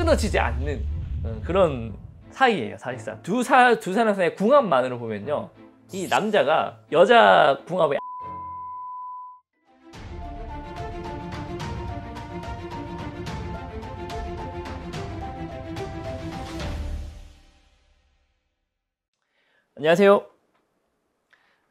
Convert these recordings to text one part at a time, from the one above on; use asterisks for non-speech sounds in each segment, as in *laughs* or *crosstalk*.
끊어지지 않는 어, 그런 사이예요 사실상 두, 사, 두 사람 사이의 궁합만으로 보면요 이 남자가 여자 궁합의 *laughs* 안녕하세요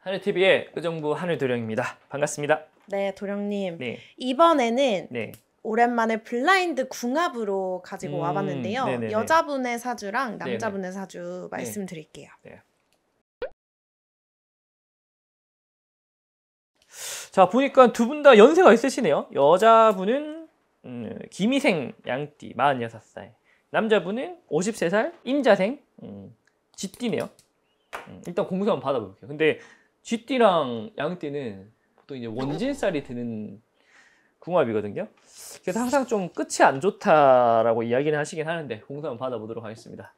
하늘TV의 의정부 하늘도령입니다 반갑습니다 네 도령님 네. 이번에는 네. 오랜만에 블라인드 궁합으로 가지고 음, 와봤는데요. 네네네. 여자분의 사주랑 남자분의 네네. 사주 네. 말씀드릴게요. 네. 자 보니까 두 분 다 연세가 있으시네요. 여자분은 음, 김희생 양띠 46살 남자분은 53살 임자생 음, 쥐띠네요. 음, 일단 공수 한번 받아볼게요. 근데 쥐띠랑 양띠는 보통 이제 원진살이 드는 궁합이거든요. 그래서 항상 좀 끝이 안 좋다라고 이야기는 하시긴 하는데 공사 한번 받아보도록 하겠습니다.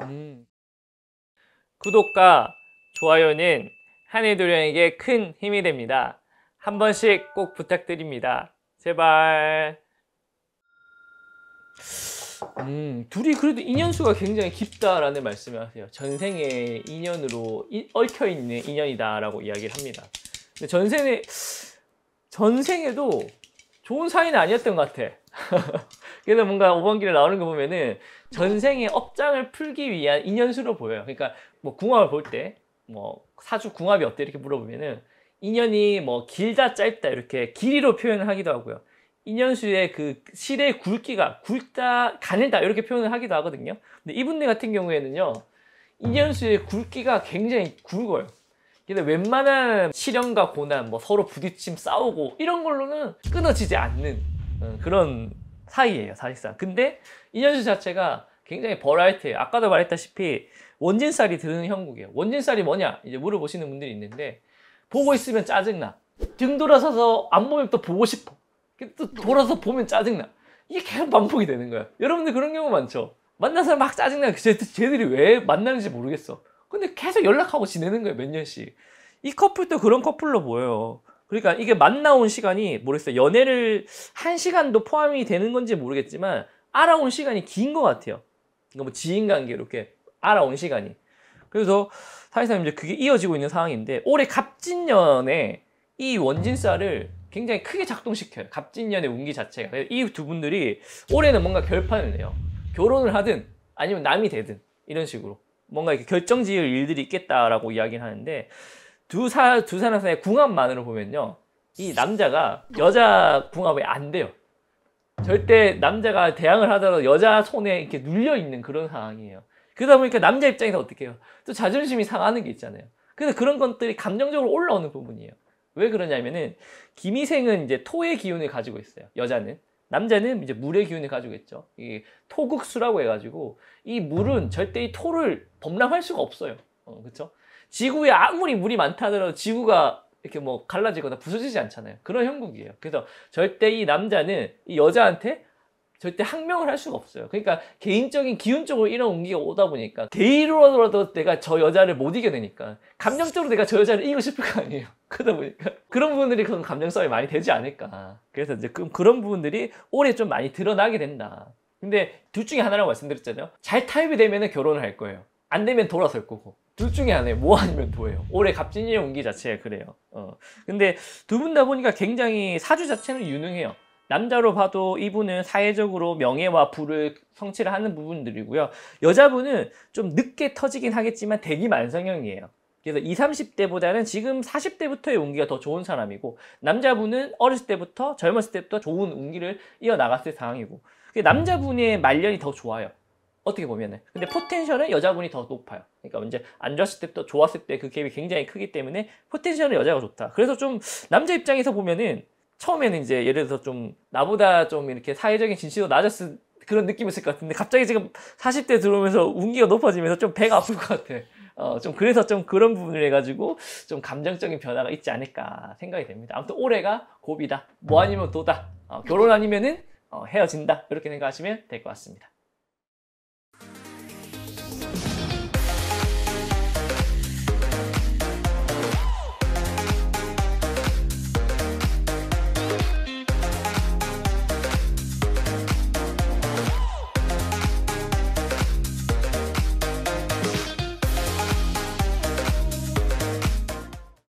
음. 구독과 좋아요는 한해도령에게 큰 힘이 됩니다. 한 번씩 꼭 부탁드립니다. 제발. 음, 둘이 그래도 인연수가 굉장히 깊다라는 말씀을 하세요. 전생의 인연으로 이, 얽혀있는 인연이다라고 이야기를 합니다. 근데 전생에, 전생에도 좋은 사이는 아니었던 것 같아. *laughs* 그래서 뭔가 오번길에 나오는 거 보면은 전생의 업장을 풀기 위한 인연수로 보여요. 그러니까 뭐 궁합을 볼 때 뭐 사주 궁합이 어때 이렇게 물어보면은 인연이 뭐 길다 짧다 이렇게 길이로 표현을 하기도 하고요. 인연수의 그 실의 굵기가 굵다, 가늘다 이렇게 표현을 하기도 하거든요. 근데 이분들 같은 경우에는요. 인연수의 굵기가 굉장히 굵어요. 근데 웬만한 시련과 고난, 뭐 서로 부딪힘, 싸우고 이런 걸로는 끊어지지 않는 어, 그런 사이예요, 사실상. 근데 인연수 자체가 굉장히 버라이트예요. 아까도 말했다시피 원진살이 드는 형국이에요. 원진살이 뭐냐? 이제 물어보시는 분들이 있는데 보고 있으면 짜증나. 등 돌아서서 안보면 또 보고 싶어. 또 돌아서 보면 짜증나. 이게 계속 반복이 되는 거야. 여러분들 그런 경우 많죠? 만나서 막 짜증나. 쟤, 쟤들이 왜 만나는지 모르겠어. 근데 계속 연락하고 지내는 거야, 몇 년씩. 이 커플도 그런 커플로 보여요. 그러니까 이게 만나온 시간이 모르겠어요. 연애를 한 시간도 포함이 되는 건지 모르겠지만 알아온 시간이 긴 것 같아요. 그러니까 뭐 지인 관계 로 이렇게 알아온 시간이. 그래서 사실상 이제 그게 이어지고 있는 상황인데 올해 갑진년에 이 원진살을 굉장히 크게 작동시켜요. 갑진년의 운기 자체가. 이 두 분들이 올해는 뭔가 결판을 내요. 결혼을 하든 아니면 남이 되든 이런 식으로 뭔가 이렇게 결정 지을 일들이 있겠다라고 이야기를 하는데 두, 사, 두 사람 사이의 궁합만으로 보면요. 이 남자가 여자 궁합에 안 돼요. 절대 남자가 대항을 하더라도 여자 손에 이렇게 눌려 있는 그런 상황이에요. 그러다 보니까 남자 입장에서 어떻게 해요? 또 자존심이 상하는 게 있잖아요. 근데 그런 것들이 감정적으로 올라오는 부분이에요. 왜 그러냐면은 김희생은 이제 토의 기운을 가지고 있어요. 여자는. 남자는 이제 물의 기운을 가지고 있죠. 이 토극수라고 해가지고 이 물은 절대 이 토를 범람할 수가 없어요. 어, 그렇죠? 지구에 아무리 물이 많다 하더라도 지구가 이렇게 뭐 갈라지거나 부서지지 않잖아요. 그런 형국이에요. 그래서 절대 이 남자는 이 여자한테 절대 항명을 할 수가 없어요. 그러니까 개인적인 기운적으로 이런 온기가 오다 보니까 대의로라도 내가 저 여자를 못 이겨내니까 감정적으로 내가 저 여자를 이기고 싶을 거 아니에요. *laughs* 그러다 보니까 그런 부분들이 그런 감정 싸움이 많이 되지 않을까. 그래서 이제 그, 그런 부분들이 올해 좀 많이 드러나게 된다. 근데 둘 중에 하나라고 말씀드렸잖아요. 잘 타협이 되면 결혼을 할 거예요. 안 되면 돌아설 거고. 둘 중에 하나예요. 뭐 아니면 도예요. 올해 갑진이의 온기 자체가 그래요. 어. 근데 두 분 다 보니까 굉장히 사주 자체는 유능해요. 남자로 봐도 이분은 사회적으로 명예와 부를 성취를 하는 부분들이고요. 여자분은 좀 늦게 터지긴 하겠지만 대기 만성형이에요. 그래서 20, 30대보다는 지금 40대부터의 운기가 더 좋은 사람이고 남자분은 어렸을 때부터 젊었을 때부터 좋은 운기를 이어나갔을 상황이고 남자분의 말년이 더 좋아요. 어떻게 보면은 근데 포텐셜은 여자분이 더 높아요 그러니까 이제 안 좋았을 때부터 좋았을 때 그 갭이 굉장히 크기 때문에 포텐셜은 여자가 좋다 그래서 좀 남자 입장에서 보면은 처음에는 이제 예를 들어서 좀 나보다 좀 이렇게 사회적인 진실도 낮았을 그런 느낌이었을 것 같은데 갑자기 지금 40대 들어오면서 운기가 높아지면서 좀 배가 아플 것 같아. 어, 좀 그래서 좀 그런 부분을 해가지고 좀 감정적인 변화가 있지 않을까 생각이 됩니다. 아무튼 올해가 고비다. 뭐 아니면 도다. 어, 결혼 아니면은 어, 헤어진다. 이렇게 생각하시면 될 것 같습니다.